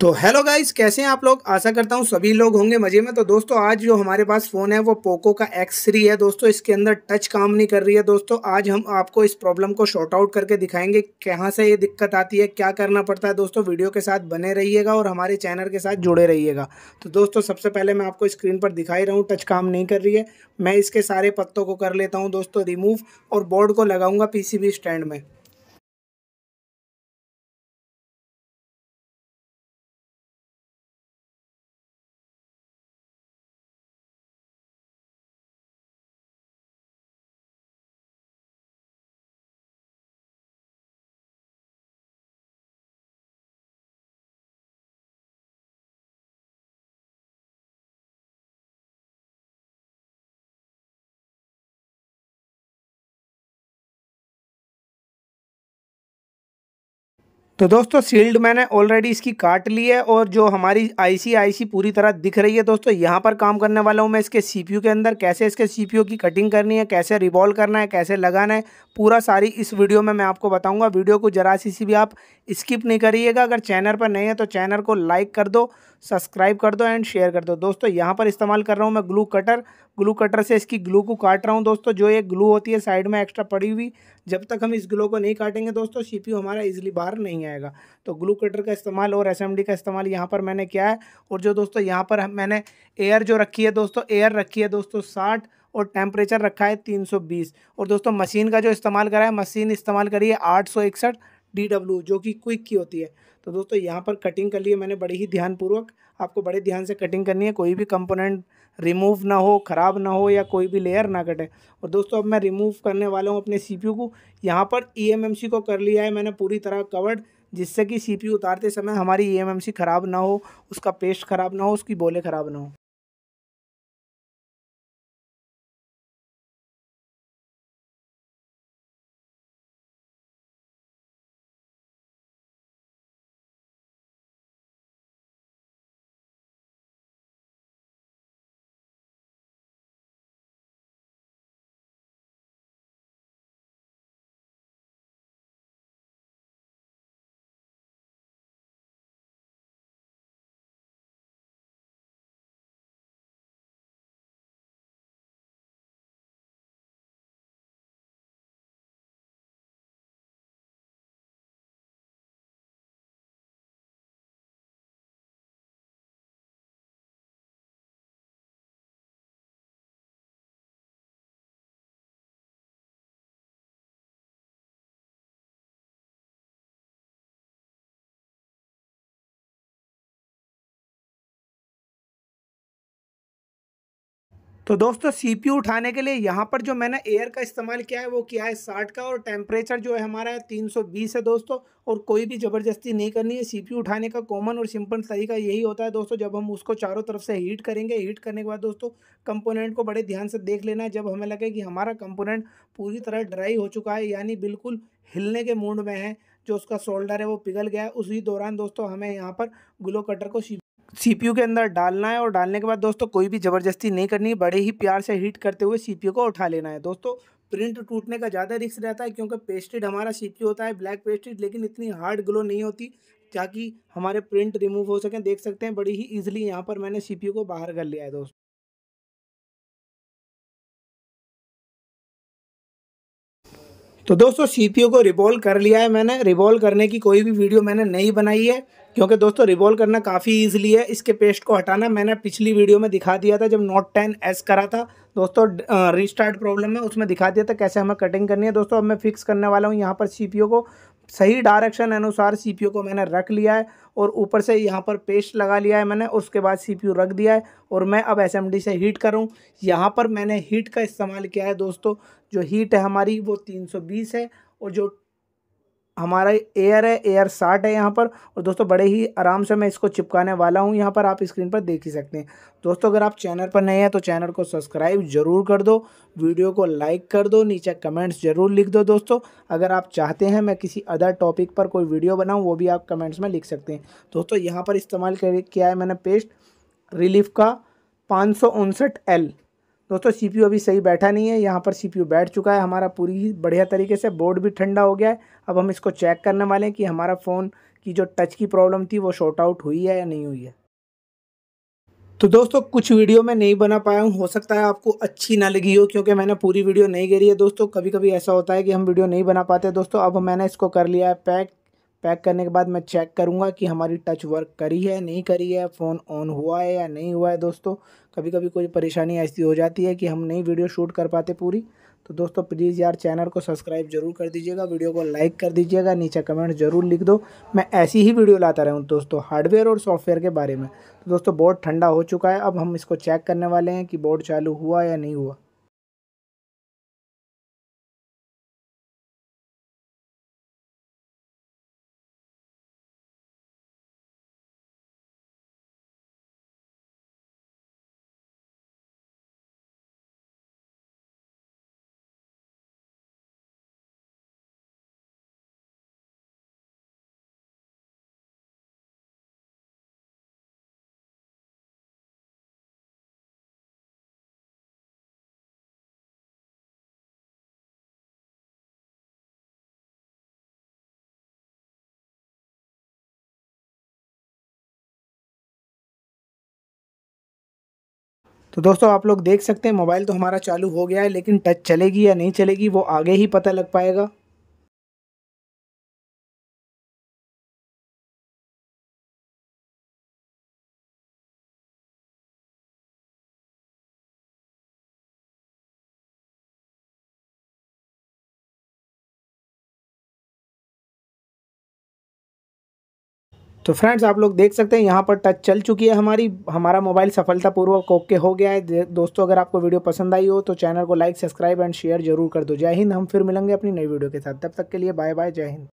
तो hello guys कैसे हैं आप लोग आशा करता हूं सभी लोग होंगे मज़े में तो दोस्तों आज जो हमारे पास फ़ोन है वो पोको का एक्स थ्री है दोस्तों इसके अंदर टच काम नहीं कर रही है दोस्तों आज हम आपको इस प्रॉब्लम को शॉर्ट आउट करके दिखाएंगे कहाँ से ये दिक्कत आती है क्या करना पड़ता है दोस्तों वीडियो के साथ बने रहिएगा और हमारे चैनल के साथ जुड़े रहिएगा तो दोस्तों सबसे पहले मैं आपको स्क्रीन पर दिखाई रहा हूँ टच काम नहीं कर रही है मैं इसके सारे पत्तों को कर लेता हूँ दोस्तों रिमूव और बोर्ड को लगाऊँगा पी स्टैंड में तो दोस्तों सील्ड मैंने ऑलरेडी इसकी काट ली है और जो हमारी आईसी आईसी पूरी तरह दिख रही है दोस्तों यहाँ पर काम करने वाला हूँ मैं इसके सीपीयू के अंदर कैसे इसके सीपीयू की कटिंग करनी है कैसे रिवॉल्व करना है कैसे लगाना है पूरा सारी इस वीडियो में मैं आपको बताऊँगा वीडियो को जरा सी सी भी आप स्किप नहीं करिएगा अगर चैनल पर नहीं है तो चैनल को लाइक कर दो सब्सक्राइब कर दो एंड शेयर कर दो दोस्तों यहाँ पर इस्तेमाल कर रहा हूँ मैं ग्लू कटर ग्लू कटर से इसकी ग्लू को काट रहा हूँ दोस्तों जो ये ग्लू होती है साइड में एक्स्ट्रा पड़ी हुई जब तक हम इस ग्लू को नहीं काटेंगे दोस्तों सीपीयू हमारा इजीली बाहर नहीं आएगा तो ग्लू कटर का इस्तेमाल और एस का इस्तेमाल यहाँ पर मैंने किया है और जो दोस्तों यहाँ पर मैंने एयर जो रखी है दोस्तों एयर रखी है दोस्तों साठ और टेम्परेचर रखा है तीन और दोस्तों मशीन का जो इस्तेमाल करा है मशीन इस्तेमाल करिए आठ डी डब्ल्यू जो कि क्विक की होती है तो दोस्तों यहाँ पर कटिंग कर लिए मैंने बड़ी ही ध्यानपूर्वक आपको बड़े ध्यान से कटिंग करनी है कोई भी कंपोनेंट रिमूव ना हो ख़राब ना हो या कोई भी लेयर ना कटे और दोस्तों अब मैं रिमूव करने वाला हूँ अपने सीपीयू को यहाँ पर ईएमएमसी e को कर लिया है मैंने पूरी तरह कवर्ड जिससे कि सीपीयू उतारते समय हमारी ईएमएमसी e ख़राब ना हो उसका पेस्ट ख़राब ना हो उसकी बोले ख़राब ना हो तो दोस्तों सीपीयू उठाने के लिए यहाँ पर जो मैंने एयर का इस्तेमाल किया है वो किया है साठ का और टेम्परेचर जो है हमारा है तीन सौ बीस है दोस्तों और कोई भी ज़बरदस्ती नहीं करनी है सीपीयू उठाने का कॉमन और सिंपल तरीका यही होता है दोस्तों जब हम उसको चारों तरफ से हीट करेंगे हीट करने के बाद दोस्तों कंपोनेंट को बड़े ध्यान से देख लेना है जब हमें लगे कि हमारा कंपोनेंट पूरी तरह ड्राई हो चुका है यानी बिल्कुल हिलने के मूड में है जो उसका शोल्डर है वो पिघल गया है उसी दौरान दोस्तों हमें यहाँ पर ग्लो कटर को सीपीयू के अंदर डालना है और डालने के बाद दोस्तों कोई भी ज़बरदस्ती नहीं करनी बड़े ही प्यार से हीट करते हुए सीपीयू को उठा लेना है दोस्तों प्रिंट टूटने का ज़्यादा रिस्क रहता है क्योंकि पेस्टेड हमारा सीपीयू होता है ब्लैक पेस्टेड लेकिन इतनी हार्ड ग्लो नहीं होती ताकि हमारे प्रिंट रिमूव हो सकें देख सकते हैं बड़ी ही ईजिली यहाँ पर मैंने सी को बाहर कर लिया है दोस्तों तो दोस्तों सी को रिवॉल्व कर लिया है मैंने रिवॉल्व करने की कोई भी वीडियो मैंने नहीं बनाई है क्योंकि दोस्तों रिवॉल्व करना काफ़ी ईजिली है इसके पेस्ट को हटाना मैंने पिछली वीडियो में दिखा दिया था जब नोट टेन एस करा था दोस्तों रिस्टार्ट प्रॉब्लम है उसमें दिखा दिया था कैसे हमें कटिंग करनी है दोस्तों अब मैं फिक्स करने वाला हूँ यहाँ पर सी को सही डायरेक्शन अनुसार सी को मैंने रख लिया है और ऊपर से यहाँ पर पेस्ट लगा लिया है मैंने उसके बाद सी रख दिया है और मैं अब एस से हीट करूँ यहाँ पर मैंने हीट का इस्तेमाल किया है दोस्तों जो हीट है हमारी वो 320 है और जो हमारा एयर है एयर साठ है यहाँ पर और दोस्तों बड़े ही आराम से मैं इसको चिपकाने वाला हूँ यहाँ पर आप स्क्रीन पर देख ही सकते हैं दोस्तों अगर आप चैनल पर नए हैं तो चैनल को सब्सक्राइब जरूर कर दो वीडियो को लाइक कर दो नीचे कमेंट्स जरूर लिख दो दोस्तों अगर आप चाहते हैं मैं किसी अदर टॉपिक पर कोई वीडियो बनाऊँ वो भी आप कमेंट्स में लिख सकते हैं दोस्तों यहाँ पर इस्तेमाल किया है मैंने पेस्ट रिलीफ का पाँच सौ उनसठ एल दोस्तों सीपीयू अभी सही बैठा नहीं है यहाँ पर सीपीयू बैठ चुका है हमारा पूरी बढ़िया तरीके से बोर्ड भी ठंडा हो गया है अब हम इसको चेक करने वाले हैं कि हमारा फ़ोन की जो टच की प्रॉब्लम थी वो शॉर्ट आउट हुई है या नहीं हुई है तो दोस्तों कुछ वीडियो मैं नहीं बना पाया हूँ हो सकता है आपको अच्छी ना लगी हो क्योंकि मैंने पूरी वीडियो नहीं घेरी है दोस्तों कभी कभी ऐसा होता है कि हम वीडियो नहीं बना पाते दोस्तों अब मैंने इसको कर लिया है पैक पैक करने के बाद मैं चेक करूँगा कि हमारी टच वर्क करी है नहीं करी है फ़ोन ऑन हुआ है या नहीं हुआ है दोस्तों कभी कभी कोई परेशानी ऐसी हो जाती है कि हम नई वीडियो शूट कर पाते पूरी तो दोस्तों प्लीज़ यार चैनल को सब्सक्राइब जरूर कर दीजिएगा वीडियो को लाइक कर दीजिएगा नीचे कमेंट जरूर लिख दो मैं ऐसी ही वीडियो लाता रहूँ दोस्तों हार्डवेयर और सॉफ्टवेयर के बारे में तो दोस्तों बोर्ड ठंडा हो चुका है अब हम इसको चेक करने वाले हैं कि बोर्ड चालू हुआ या नहीं हुआ तो दोस्तों आप लोग देख सकते हैं मोबाइल तो हमारा चालू हो गया है लेकिन टच चलेगी या नहीं चलेगी वो आगे ही पता लग पाएगा तो फ्रेंड्स आप लोग देख सकते हैं यहाँ पर टच चल चुकी है हमारी हमारा मोबाइल सफलतापूर्वक ओके हो गया है दोस्तों अगर आपको वीडियो पसंद आई हो तो चैनल को लाइक सब्सक्राइब एंड शेयर जरूर कर दो जय हिंद हम फिर मिलेंगे अपनी नई वीडियो के साथ तब तक के लिए बाय बाय जय हिंद